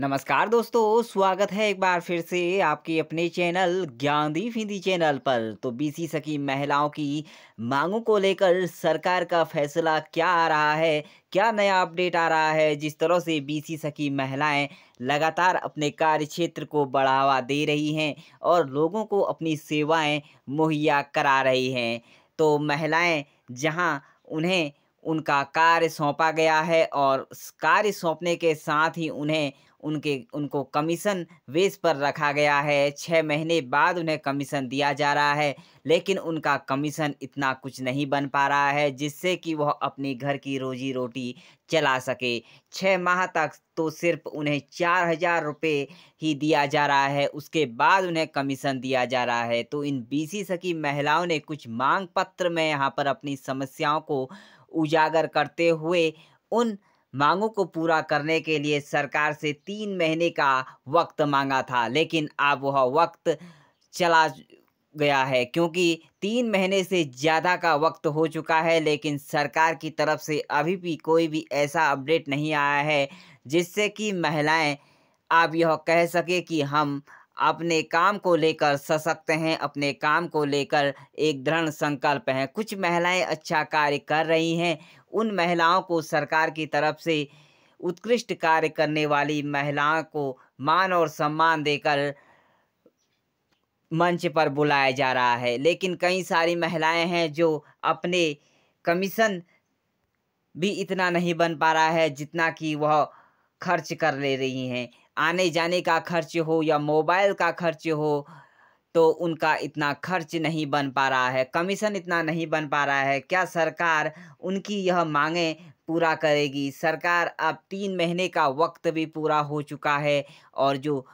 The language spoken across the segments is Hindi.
नमस्कार दोस्तों स्वागत है एक बार फिर से आपके अपने चैनल ज्ञानदीप हिंदी चैनल पर तो बीसी सकी महिलाओं की मांगों को लेकर सरकार का फैसला क्या आ रहा है क्या नया अपडेट आ रहा है जिस तरह से बीसी सकी महिलाएं लगातार अपने कार्य क्षेत्र को बढ़ावा दे रही हैं और लोगों को अपनी सेवाएं मुहैया करा रही हैं तो महिलाएँ जहाँ उन्हें उनका कार्य सौंपा गया है और कार्य सौंपने के साथ ही उन्हें उनके उनको कमीशन बेस पर रखा गया है छः महीने बाद उन्हें कमीशन दिया जा रहा है लेकिन उनका कमीशन इतना कुछ नहीं बन पा रहा है जिससे कि वह अपने घर की रोजी रोटी चला सके छः माह तक तो सिर्फ उन्हें चार हज़ार रुपये ही दिया जा रहा है उसके बाद उन्हें कमीशन दिया जा रहा है तो इन बीसी सकी महिलाओं ने कुछ मांग पत्र में यहाँ पर अपनी समस्याओं को उजागर करते हुए उन मांगों को पूरा करने के लिए सरकार से तीन महीने का वक्त मांगा था लेकिन अब वह वक्त चला गया है क्योंकि तीन महीने से ज़्यादा का वक्त हो चुका है लेकिन सरकार की तरफ से अभी भी कोई भी ऐसा अपडेट नहीं आया है जिससे कि महिलाएं आप यह कह सके कि हम अपने काम को लेकर सशक्त हैं अपने काम को लेकर एक दृढ़ संकल्प हैं कुछ महिलाएं अच्छा कार्य कर रही हैं उन महिलाओं को सरकार की तरफ से उत्कृष्ट कार्य करने वाली महिलाओं को मान और सम्मान देकर मंच पर बुलाया जा रहा है लेकिन कई सारी महिलाएं हैं जो अपने कमीशन भी इतना नहीं बन पा रहा है जितना कि वह खर्च कर ले रही हैं आने जाने का खर्च हो या मोबाइल का खर्च हो तो उनका इतना खर्च नहीं बन पा रहा है कमीशन इतना नहीं बन पा रहा है क्या सरकार उनकी यह मांगें पूरा करेगी सरकार अब तीन महीने का वक्त भी पूरा हो चुका है और जो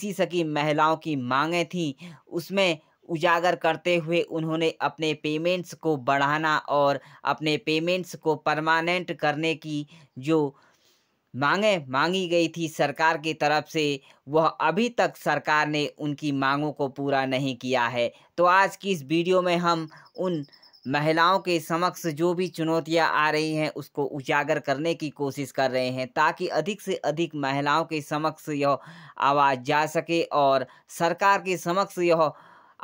सी सकी महिलाओं की मांगे थीं उसमें उजागर करते हुए उन्होंने अपने पेमेंट्स को बढ़ाना और अपने पेमेंट्स को परमानेंट करने की जो मांगे मांगी गई थी सरकार की तरफ से वह अभी तक सरकार ने उनकी मांगों को पूरा नहीं किया है तो आज की इस वीडियो में हम उन महिलाओं के समक्ष जो भी चुनौतियां आ रही हैं उसको उजागर करने की कोशिश कर रहे हैं ताकि अधिक से अधिक महिलाओं के समक्ष यह आवाज़ जा सके और सरकार के समक्ष यह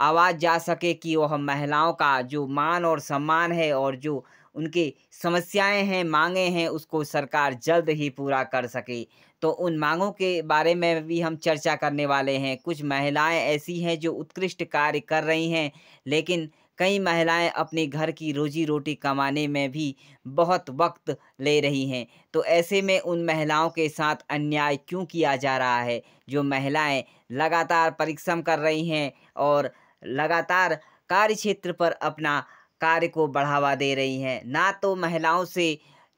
आवाज़ जा सके कि वह महिलाओं का जो मान और सम्मान है और जो उनकी समस्याएं हैं मांगे हैं उसको सरकार जल्द ही पूरा कर सके तो उन मांगों के बारे में भी हम चर्चा करने वाले हैं कुछ महिलाएं ऐसी हैं जो उत्कृष्ट कार्य कर रही हैं लेकिन कई महिलाएं अपने घर की रोजी रोटी कमाने में भी बहुत वक्त ले रही हैं तो ऐसे में उन महिलाओं के साथ अन्याय क्यों किया जा रहा है जो महिलाएं लगातार परिश्रम कर रही हैं और लगातार कार्य क्षेत्र पर अपना कार्य को बढ़ावा दे रही हैं ना तो महिलाओं से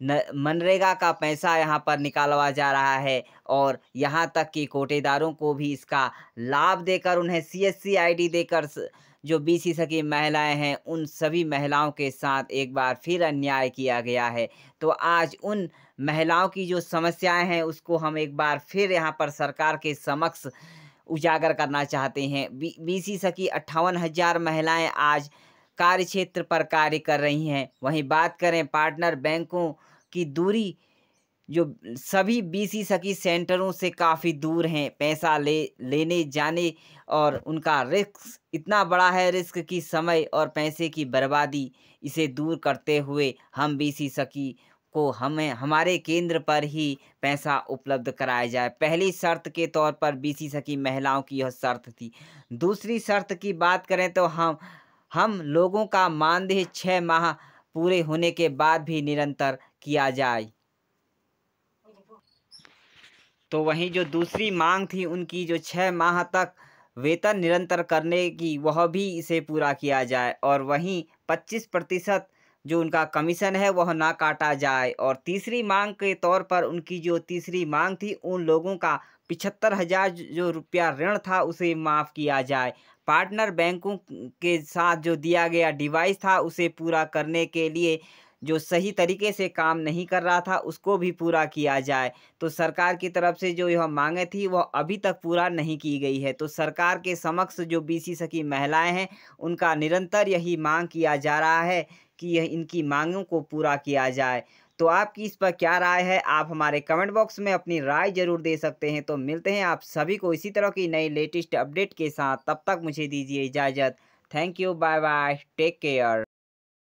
मनरेगा का पैसा यहाँ पर निकालवा जा रहा है और यहाँ तक कि कोटेदारों को भी इसका लाभ देकर उन्हें C S C I D देकर जो बी सी सकी महिलाएं हैं उन सभी महिलाओं के साथ एक बार फिर अन्याय किया गया है तो आज उन महिलाओं की जो समस्याएं हैं उसको हम एक बार फिर यहाँ पर सरकार के समक्ष उजागर करना चाहते हैं बी सी सकी अट्ठावन हज़ार महिलाएँ आज कार्य क्षेत्र पर कार्य कर रही हैं वहीं बात करें पार्टनर बैंकों की दूरी जो सभी बीसी सखी सेंटरों से काफ़ी दूर हैं पैसा ले लेने जाने और उनका रिस्क इतना बड़ा है रिस्क की समय और पैसे की बर्बादी इसे दूर करते हुए हम बीसी सखी को हमें हमारे केंद्र पर ही पैसा उपलब्ध कराया जाए पहली शर्त के तौर पर बीसी सखी महिलाओं की यह शर्त थी दूसरी शर्त की बात करें तो हम हम लोगों का मानदेय छः माह पूरे होने के बाद भी निरंतर किया जाए तो वहीं जो दूसरी मांग थी उनकी जो छः माह तक वेतन निरंतर करने की वह भी इसे पूरा किया जाए और वहीं 25 प्रतिशत जो उनका कमीशन है वह ना काटा जाए और तीसरी मांग के तौर पर उनकी जो तीसरी मांग थी उन लोगों का पिछहत्तर हज़ार जो रुपया ऋण था उसे माफ़ किया जाए पार्टनर बैंकों के साथ जो दिया गया डिवाइस था उसे पूरा करने के लिए जो सही तरीके से काम नहीं कर रहा था उसको भी पूरा किया जाए तो सरकार की तरफ से जो यह मांगें थी वह अभी तक पूरा नहीं की गई है तो सरकार के समक्ष जो बीसी सखी महिलाएं हैं उनका निरंतर यही मांग किया जा रहा है कि यह इनकी मांगों को पूरा किया जाए तो आपकी इस पर क्या राय है आप हमारे कमेंट बॉक्स में अपनी राय जरूर दे सकते हैं तो मिलते हैं आप सभी को इसी तरह की नई लेटेस्ट अपडेट के साथ तब तक मुझे दीजिए इजाज़त thank you bye bye take care